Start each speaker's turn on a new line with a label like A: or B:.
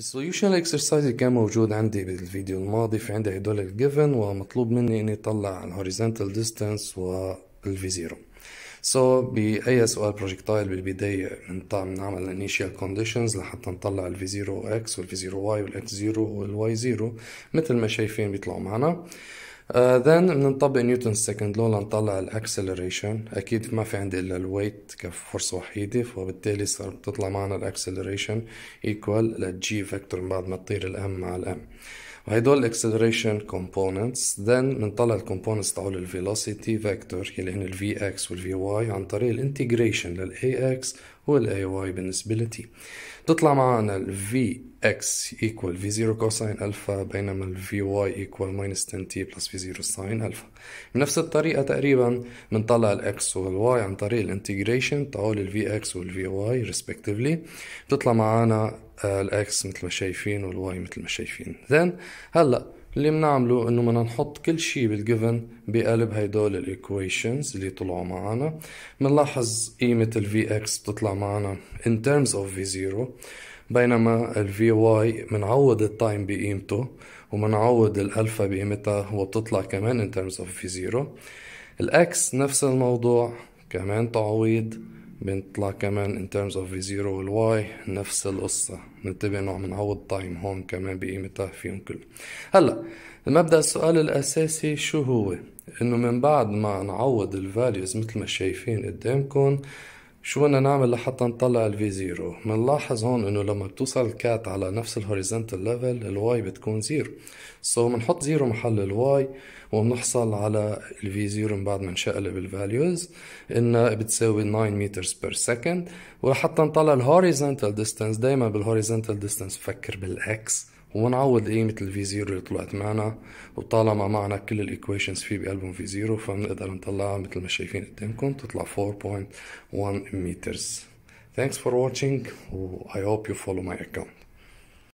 A: بالسوليوشن اكسرسايز اللي كان موجود عندي بالفيديو الماضي في عندي هدول الجيفن ومطلوب مني اني اطلع الهوريزونتال ديستانس والفي v0. so, باي سؤال بروجكتايل بالبدايه بنعمل initial conditions لحتى نطلع v 0 x اكس v 0 y واي x 0 y 0 مثل ما شايفين بيطلعوا معنا ذن آه، uh, بنطبق نيوتن سكند لو لنطلع الاكسلريشن اكيد ما في عندي الا الويت كفرصه وحيده فبالتالي صار بتطلع معنا الاكسلريشن ايكوال للجي فيكتور بعد ما تطير الام مع الام وهدول الاكسلريشن كومبوننتس ذن بنطلع الكومبوننتس تاعول الفيلوسيتي فيكتور يعني اللي هن الفي اكس والفي واي عن طريق الانتجريشن للاي اكس هو الاي واي بالنسبه لتي تطلع معنا الفي اكس ايكوال في 0 كوساين الفا بينما الفي واي ايكوال ماينس 10 تي بلس في 0 ساين الفا بنفس الطريقه تقريبا بنطلع الاكس والواي عن طريق الانتجريشن تعول الفي اكس والفي واي ريسبكتيفلي بتطلع معنا الاكس مثل ما شايفين والواي مثل ما شايفين زين هلا اللي بنعمله انه بدنا نحط كل شيء بالجيفن بقلب هيدول الايكويشنز اللي طلعوا معنا بنلاحظ قيمة ال Vx بتطلع معنا in terms of V0 بينما ال Vy بنعوض التايم بقيمته وبنعوض الالفا بقيمتها وبتطلع كمان in terms of V0 الاكس نفس الموضوع كمان تعويض بنطلع كمان in terms of v0 وال y نفس القصة ننتبه انه عم نعوض تايم هون كمان بقيمتها فيهم كل هلا المبدأ السؤال الأساسي شو هو؟ انه من بعد ما نعوض الفاليوز مثل ما شايفين قدامكم شو بدنا نعمل لحتى نطلع الفي زيرو بنلاحظ هون انه لما بتوصل الكات على نفس الهوريزنتال ليفل الواي بتكون زيرو سو so بنحط زيرو محل الواي وبنحصل على الفي زيرو من بعد ما نشقلب الفاليوز انها بتساوي 9 متر بير سكند ولحتى نطلع الهوريزنتال ديستانس دايما بالهوريزنتال ديستانس بفكر بالاكس ونعوض قيمة الفي زيرو اللي طلعت معنا وطالما معنا كل الايكويشنز في بقلبهم في زيرو فبنقدر نطلعها مثل ما شايفين قدامكم تطلع 4.1 meters. Thanks for watching. I hope you follow my account.